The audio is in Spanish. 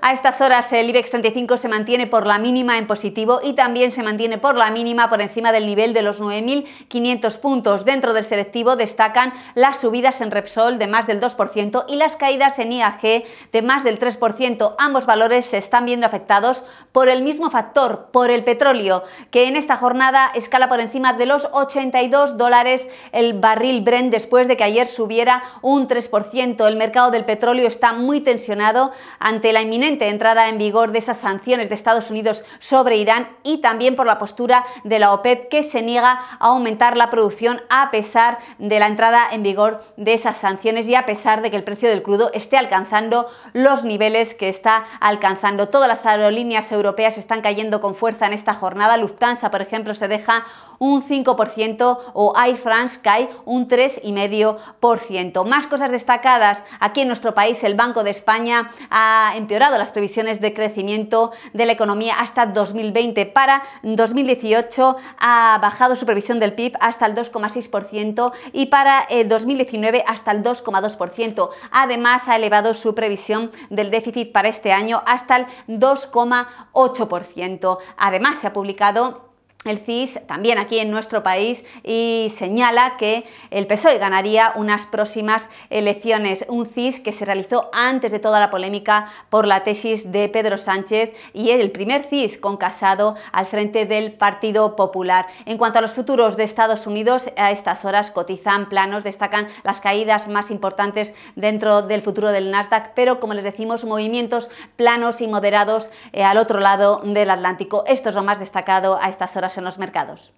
A estas horas el IBEX 35 se mantiene por la mínima en positivo y también se mantiene por la mínima por encima del nivel de los 9.500 puntos. Dentro del selectivo destacan las subidas en Repsol de más del 2% y las caídas en IAG de más del 3%. Ambos valores se están viendo afectados por el mismo factor, por el petróleo, que en esta jornada escala por encima de los 82 dólares el barril Brent después de que ayer subiera un 3%. El mercado del petróleo está muy tensionado ante la inminente entrada en vigor de esas sanciones de Estados Unidos sobre Irán y también por la postura de la OPEP que se niega a aumentar la producción a pesar de la entrada en vigor de esas sanciones y a pesar de que el precio del crudo esté alcanzando los niveles que está alcanzando. Todas las aerolíneas europeas están cayendo con fuerza en esta jornada. Lufthansa, por ejemplo, se deja un 5% o Air France cae un 3,5%. Más cosas destacadas. Aquí en nuestro país el Banco de España ha empeorado las previsiones de crecimiento de la economía hasta 2020. Para 2018 ha bajado su previsión del PIB hasta el 2,6% y para 2019 eh, hasta el 2,2%. Además, ha elevado su previsión del déficit para este año hasta el 2,8%. Además, se ha publicado el CIS también aquí en nuestro país y señala que el PSOE ganaría unas próximas elecciones, un CIS que se realizó antes de toda la polémica por la tesis de Pedro Sánchez y el primer CIS con Casado al frente del Partido Popular. En cuanto a los futuros de Estados Unidos, a estas horas cotizan planos, destacan las caídas más importantes dentro del futuro del Nasdaq, pero como les decimos, movimientos planos y moderados eh, al otro lado del Atlántico. Esto es lo más destacado a estas horas en los mercados.